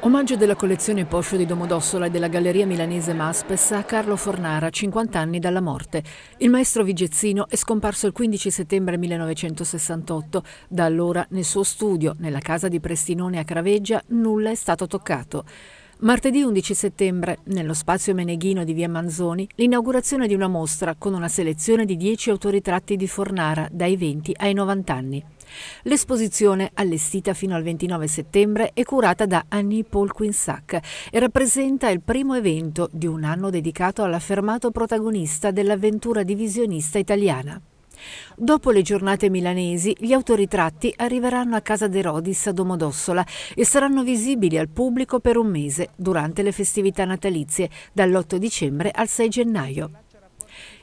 Omaggio della collezione Poscio di Domodossola e della galleria milanese Maspes a Carlo Fornara, 50 anni dalla morte. Il maestro vigezzino è scomparso il 15 settembre 1968. Da allora nel suo studio, nella casa di Prestinone a Craveggia, nulla è stato toccato. Martedì 11 settembre, nello spazio Meneghino di via Manzoni, l'inaugurazione di una mostra con una selezione di 10 autoritratti di Fornara dai 20 ai 90 anni. L'esposizione, allestita fino al 29 settembre, è curata da Annie Paul Quinsac e rappresenta il primo evento di un anno dedicato all'affermato protagonista dell'avventura divisionista italiana. Dopo le giornate milanesi, gli autoritratti arriveranno a Casa De Rodis a Domodossola e saranno visibili al pubblico per un mese durante le festività natalizie, dall'8 dicembre al 6 gennaio.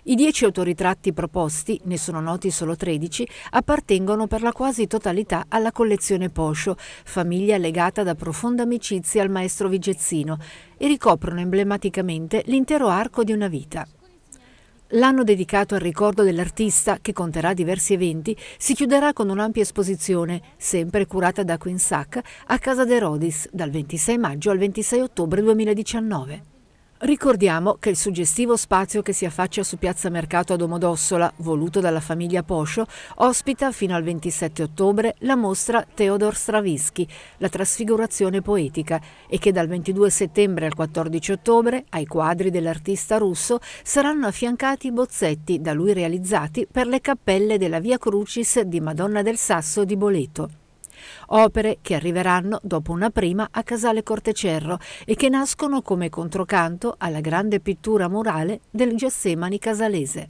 I dieci autoritratti proposti, ne sono noti solo 13, appartengono per la quasi totalità alla collezione Poscio, famiglia legata da profonda amicizia al maestro Vigezzino, e ricoprono emblematicamente l'intero arco di una vita. L'anno dedicato al ricordo dell'artista, che conterà diversi eventi, si chiuderà con un'ampia esposizione, sempre curata da Quinsac, a Casa de Rodis, dal 26 maggio al 26 ottobre 2019. Ricordiamo che il suggestivo spazio che si affaccia su Piazza Mercato a Domodossola, voluto dalla famiglia Poscio, ospita fino al 27 ottobre la mostra Teodor Stravinsky, la trasfigurazione poetica, e che dal 22 settembre al 14 ottobre ai quadri dell'artista russo saranno affiancati bozzetti da lui realizzati per le cappelle della Via Crucis di Madonna del Sasso di Boleto opere che arriveranno dopo una prima a Casale Cortecerro e che nascono come controcanto alla grande pittura murale del Gessemani casalese.